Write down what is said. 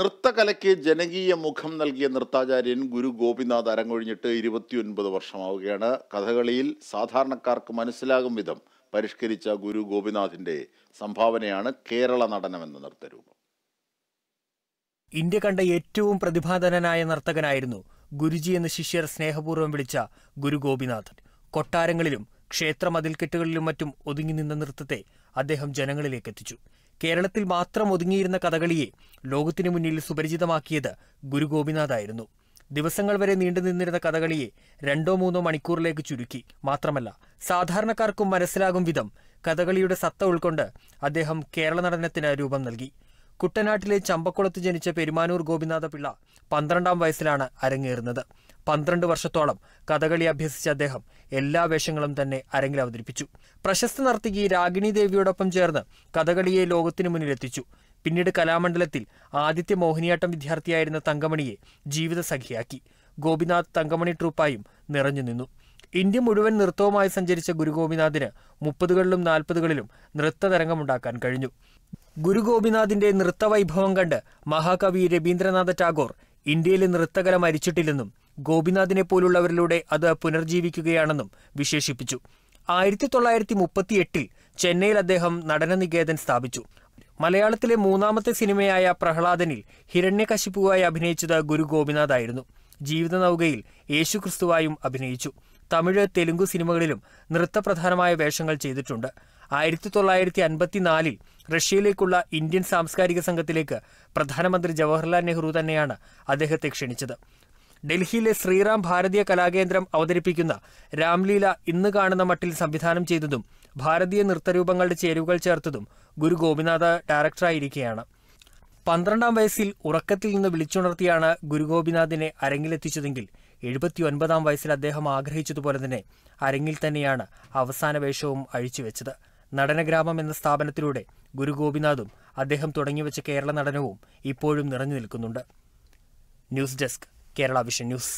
നൃത്തകലയ്ക്ക് ജനകീയ മുഖം നൽകിയ നൃത്താചാര്യൻ ഗുരു ഗോപിനാഥ് അരങ്ങൊഴിഞ്ഞിട്ട് ഇരുപത്തിയൊൻപത് വർഷമാവുകയാണ് കഥകളിയിൽ സാധാരണക്കാർക്ക് മനസ്സിലാകും വിധം പരിഷ്കരിച്ച ഗുരു ഗോപിനാഥിന്റെ സംഭാവനയാണ് കേരള നടനം എന്ന നൃത്തരൂപം ഇന്ത്യ കണ്ട ഏറ്റവും പ്രതിഭാധനനായ നർത്തകനായിരുന്നു ഗുരുജി എന്ന് ശിഷ്യർ സ്നേഹപൂർവ്വം വിളിച്ച ഗുരു ഗോപിനാഥൻ കൊട്ടാരങ്ങളിലും ക്ഷേത്ര മതിൽക്കെട്ടുകളിലും മറ്റും ഒതുങ്ങി നിന്ന നൃത്തത്തെ അദ്ദേഹം ജനങ്ങളിലേക്ക് എത്തിച്ചു കേരളത്തിൽ മാത്രം ഒതുങ്ങിയിരുന്ന കഥകളിയെ ലോകത്തിനു മുന്നിൽ സുപരിചിതമാക്കിയത് ഗുരു ഗോപിനാഥായിരുന്നു ദിവസങ്ങൾ വരെ നീണ്ടുനിന്നിരുന്ന കഥകളിയെ രണ്ടോ മൂന്നോ മണിക്കൂറിലേക്ക് ചുരുക്കി മാത്രമല്ല സാധാരണക്കാർക്കും മനസ്സിലാകും വിധം കഥകളിയുടെ സത്ത ഉൾക്കൊണ്ട് അദ്ദേഹം കേരള നടനത്തിന് രൂപം നൽകി കുട്ടനാട്ടിലെ ചമ്പക്കുളത്ത് ജനിച്ച പെരുമാനൂർ ഗോപിനാഥ പിള്ള പന്ത്രണ്ടാം വയസ്സിലാണ് അരങ്ങേറുന്നത് പന്ത്രണ്ട് വർഷത്തോളം കഥകളി അഭ്യസിച്ച അദ്ദേഹം എല്ലാ വേഷങ്ങളും തന്നെ അരങ്ങിൽ അവതരിപ്പിച്ചു പ്രശസ്ത നർത്തകി രാഗിണി ദേവിയോടൊപ്പം ചേർന്ന് കഥകളിയെ ലോകത്തിനു മുന്നിലെത്തിച്ചു പിന്നീട് കലാമണ്ഡലത്തിൽ ആദ്യത്തെ മോഹിനിയാട്ടം വിദ്യാർത്ഥിയായിരുന്ന തങ്കമണിയെ ജീവിതസഖിയാക്കി ഗോപിനാഥ് തങ്കമണി ട്രൂപ്പായും നിറഞ്ഞു നിന്നു ഇന്ത്യ മുഴുവൻ നൃത്തവുമായി സഞ്ചരിച്ച ഗുരു ഗോപിനാഥിന് മുപ്പതുകളിലും നാൽപ്പതുകളിലും നൃത്തതരംഗമുണ്ടാക്കാൻ കഴിഞ്ഞു ഗുരു ഗോപിനാഥിന്റെ നൃത്തവൈഭവം കണ്ട് മഹാകവി രവീന്ദ്രനാഥ ടാഗോർ ഇന്ത്യയിലെ നൃത്തകല മരിച്ചിട്ടില്ലെന്നും ഗോപിനാഥിനെ പോലുള്ളവരിലൂടെ അത് പുനർജീവിക്കുകയാണെന്നും വിശേഷിപ്പിച്ചു ആയിരത്തി തൊള്ളായിരത്തി മുപ്പത്തിയെട്ടിൽ ചെന്നൈയിൽ അദ്ദേഹം നടന നികേതൻ സ്ഥാപിച്ചു മലയാളത്തിലെ മൂന്നാമത്തെ സിനിമയായ പ്രഹ്ലാദനിൽ ഹിരണ്യകശിപ്പുവായി അഭിനയിച്ചത് ഗുരു ആയിരുന്നു ജീവിത നൗകയിൽ യേശുക്രിസ്തുവായും അഭിനയിച്ചു തമിഴ് തെലുങ്കു സിനിമകളിലും നൃത്തപ്രധാനമായ വേഷങ്ങൾ ചെയ്തിട്ടുണ്ട് ആയിരത്തി തൊള്ളായിരത്തി അൻപത്തിനാലിൽ റഷ്യയിലേക്കുള്ള ഇന്ത്യൻ സാംസ്കാരിക സംഘത്തിലേക്ക് പ്രധാനമന്ത്രി ജവഹർലാൽ നെഹ്റു തന്നെയാണ് അദ്ദേഹത്തെ ക്ഷണിച്ചത് ഡൽഹിയിലെ ശ്രീറാം ഭാരതീയ കലാകേന്ദ്രം അവതരിപ്പിക്കുന്ന രാംലീല ഇന്ന് കാണുന്ന മട്ടിൽ സംവിധാനം ചെയ്തതും ഭാരതീയ നൃത്തരൂപങ്ങളുടെ ചേരുവകൾ ചേർത്തതും ഗുരു ഗോപിനാഥ ഡയറക്ടറായിരിക്കുകയാണ് പന്ത്രണ്ടാം വയസ്സിൽ ഉറക്കത്തിൽ നിന്ന് വിളിച്ചുണർത്തിയാണ് ഗുരു ഗോപിനാഥിനെ അരങ്ങിലെത്തിച്ചതെങ്കിൽ എഴുപത്തിയൊൻപതാം വയസ്സിൽ അദ്ദേഹം ആഗ്രഹിച്ചതുപോലെ തന്നെ അരങ്ങിൽ തന്നെയാണ് അവസാന വേഷവും അഴിച്ചുവെച്ചത് നടനഗ്രാമം എന്ന സ്ഥാപനത്തിലൂടെ ഗുരു ഗോപിനാഥും അദ്ദേഹം തുടങ്ങിവെച്ച കേരള നടനവും ഇപ്പോഴും നിറഞ്ഞു നിൽക്കുന്നുണ്ട് news desk Kerala vision news